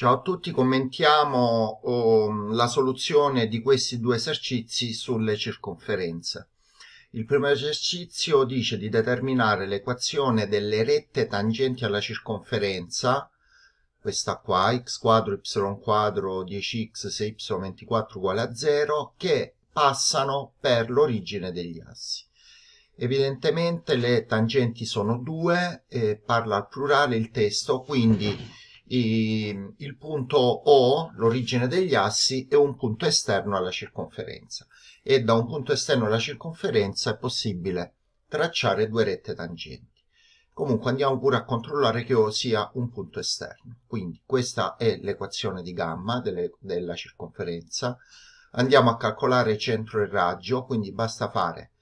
Ciao a tutti, commentiamo um, la soluzione di questi due esercizi sulle circonferenze. Il primo esercizio dice di determinare l'equazione delle rette tangenti alla circonferenza, questa qua, x quadro, y quadro, 10x, 6y, 24 uguale a 0, che passano per l'origine degli assi. Evidentemente le tangenti sono due, eh, parla al plurale il testo, quindi i, il punto O, l'origine degli assi, è un punto esterno alla circonferenza. E da un punto esterno alla circonferenza è possibile tracciare due rette tangenti. Comunque andiamo pure a controllare che O sia un punto esterno. Quindi questa è l'equazione di gamma delle, della circonferenza. Andiamo a calcolare centro e raggio, quindi basta fare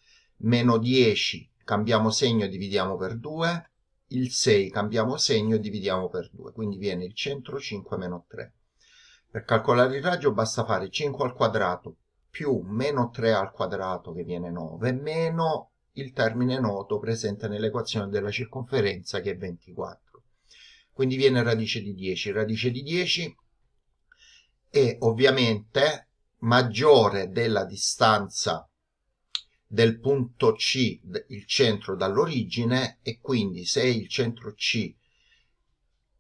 meno 10, cambiamo segno, dividiamo per 2, il 6 cambiamo segno e dividiamo per 2, quindi viene il centro 5 meno 3. Per calcolare il raggio basta fare 5 al quadrato più meno 3 al quadrato che viene 9 meno il termine noto presente nell'equazione della circonferenza che è 24. Quindi viene radice di 10. Radice di 10 è ovviamente maggiore della distanza del punto C il centro dall'origine e quindi se il centro C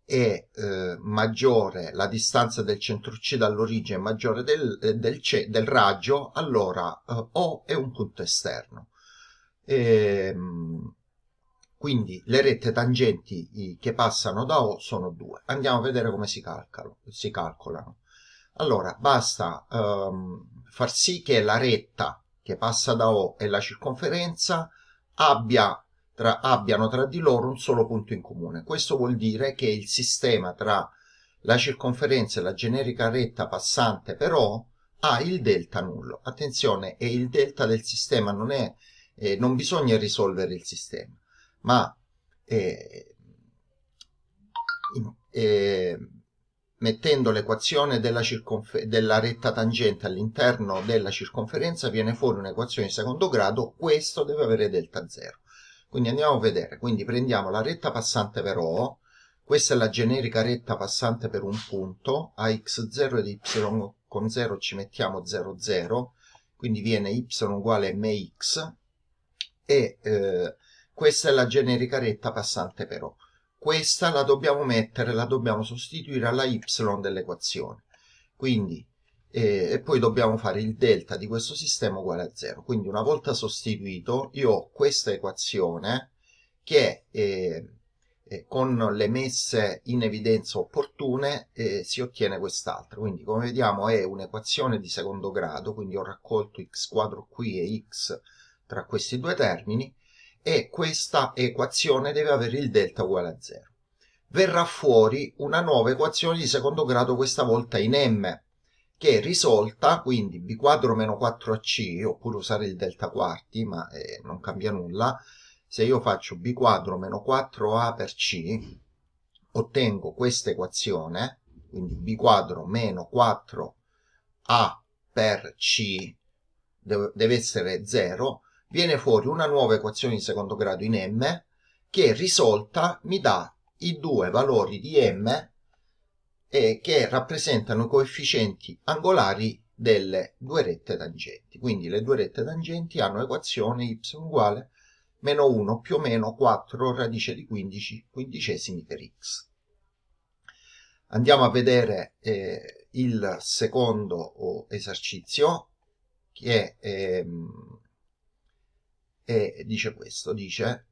è eh, maggiore, la distanza del centro C dall'origine è maggiore del, eh, del, C, del raggio, allora eh, O è un punto esterno. E, ehm, quindi le rette tangenti che passano da O sono due. Andiamo a vedere come si, calcolo, si calcolano. Allora, basta ehm, far sì che la retta che passa da O e la circonferenza abbia tra, abbiano tra di loro un solo punto in comune. Questo vuol dire che il sistema tra la circonferenza e la generica retta passante per O ha il delta nullo. Attenzione, e il delta del sistema non è, eh, non bisogna risolvere il sistema, ma eh, eh, mettendo l'equazione della, della, retta tangente all'interno della circonferenza viene fuori un'equazione di secondo grado, questo deve avere delta 0. Quindi andiamo a vedere, quindi prendiamo la retta passante per O, questa è la generica retta passante per un punto, a x0 ed y con 0 ci mettiamo 0, 0, quindi viene y uguale mx, e eh, questa è la generica retta passante per O questa la dobbiamo mettere, la dobbiamo sostituire alla y dell'equazione. Quindi, eh, e poi dobbiamo fare il delta di questo sistema uguale a 0. Quindi una volta sostituito, io ho questa equazione che eh, eh, con le messe in evidenza opportune eh, si ottiene quest'altra. Quindi come vediamo è un'equazione di secondo grado, quindi ho raccolto x quadro qui e x tra questi due termini, e questa equazione deve avere il delta uguale a 0. Verrà fuori una nuova equazione di secondo grado, questa volta in M, che è risolta, quindi b quadro meno 4ac, oppure usare il delta quarti, ma eh, non cambia nulla, se io faccio b quadro meno 4a per c, ottengo questa equazione, quindi b quadro meno 4a per c deve essere 0, viene fuori una nuova equazione di secondo grado in m che risolta mi dà i due valori di m eh, che rappresentano i coefficienti angolari delle due rette tangenti. Quindi le due rette tangenti hanno equazione y uguale meno 1 più o meno 4 radice di 15 quindicesimi per x. Andiamo a vedere eh, il secondo esercizio che è ehm, e dice questo, dice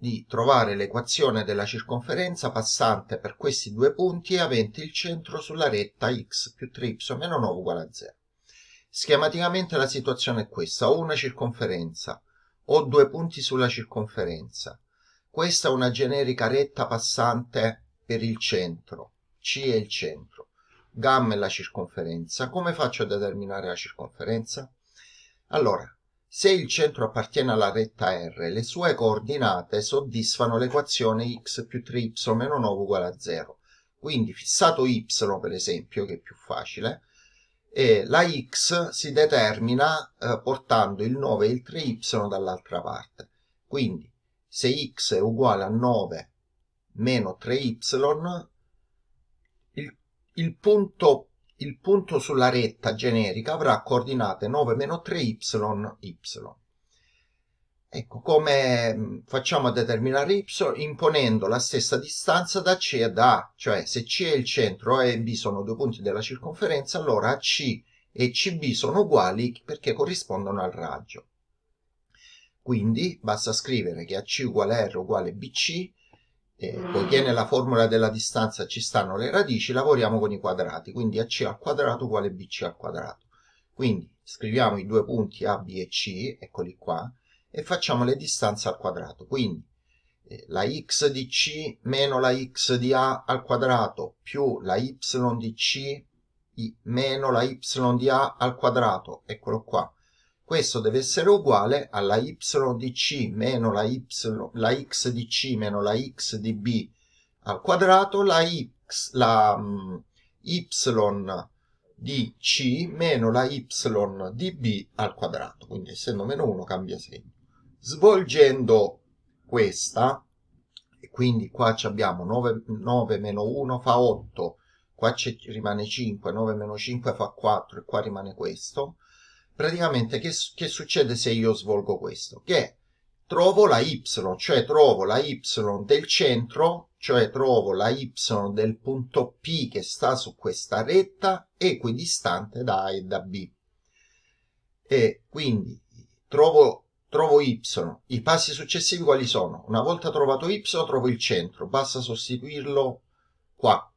di trovare l'equazione della circonferenza passante per questi due punti e avente il centro sulla retta x più 3y meno 9 uguale a 0. Schematicamente la situazione è questa, ho una circonferenza, ho due punti sulla circonferenza. Questa è una generica retta passante per il centro, C è il centro, gamma è la circonferenza. Come faccio a determinare la circonferenza? Allora, se il centro appartiene alla retta R, le sue coordinate soddisfano l'equazione x più 3y meno 9 uguale a 0. Quindi fissato y per esempio, che è più facile, e la x si determina eh, portando il 9 e il 3y dall'altra parte. Quindi se x è uguale a 9 meno 3y, il, il punto il punto sulla retta generica avrà coordinate 9-3y, y. Ecco, come mm, facciamo a determinare y? Imponendo la stessa distanza da C ad A, cioè se C è il centro, A e B sono due punti della circonferenza, allora C e CB sono uguali perché corrispondono al raggio. Quindi basta scrivere che AC uguale R uguale BC e mm. poiché nella formula della distanza ci stanno le radici, lavoriamo con i quadrati, quindi AC al quadrato uguale BC al quadrato. Quindi scriviamo i due punti A, B e C, eccoli qua, e facciamo le distanze al quadrato. Quindi eh, la x di C meno la x di A al quadrato più la y di C meno la y di A al quadrato, eccolo qua, questo deve essere uguale alla y di c meno la, y, la x di c meno la x di b al quadrato, la, x, la um, y di c meno la y di b al quadrato, quindi essendo meno 1 cambia segno. Svolgendo questa, e quindi qua abbiamo 9, 9 meno 1 fa 8, qua rimane 5, 9 meno 5 fa 4 e qua rimane questo, praticamente che, che succede se io svolgo questo? Che trovo la y, cioè trovo la y del centro, cioè trovo la y del punto P che sta su questa retta equidistante da A e da B. E quindi trovo, trovo y. I passi successivi quali sono? Una volta trovato y trovo il centro, basta sostituirlo qua.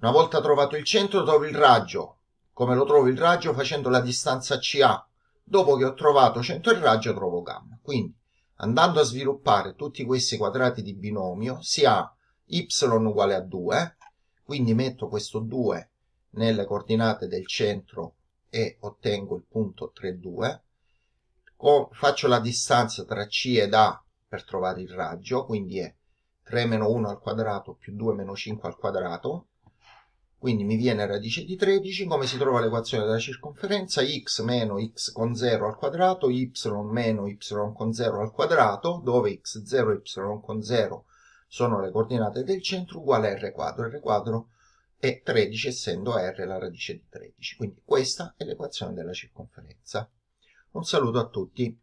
Una volta trovato il centro trovo il raggio, come lo trovo il raggio facendo la distanza CA. Dopo che ho trovato centro il raggio trovo gamma. Quindi andando a sviluppare tutti questi quadrati di binomio si ha y uguale a 2, quindi metto questo 2 nelle coordinate del centro e ottengo il punto 3, 2. O faccio la distanza tra C ed A per trovare il raggio, quindi è 3 meno 1 al quadrato più 2 meno 5 al quadrato, quindi mi viene radice di 13, come si trova l'equazione della circonferenza? x meno x con 0 al quadrato, y meno y con 0 al quadrato, dove x0 e y con 0 sono le coordinate del centro, uguale a r quadro. r quadro è 13, essendo r la radice di 13. Quindi questa è l'equazione della circonferenza. Un saluto a tutti.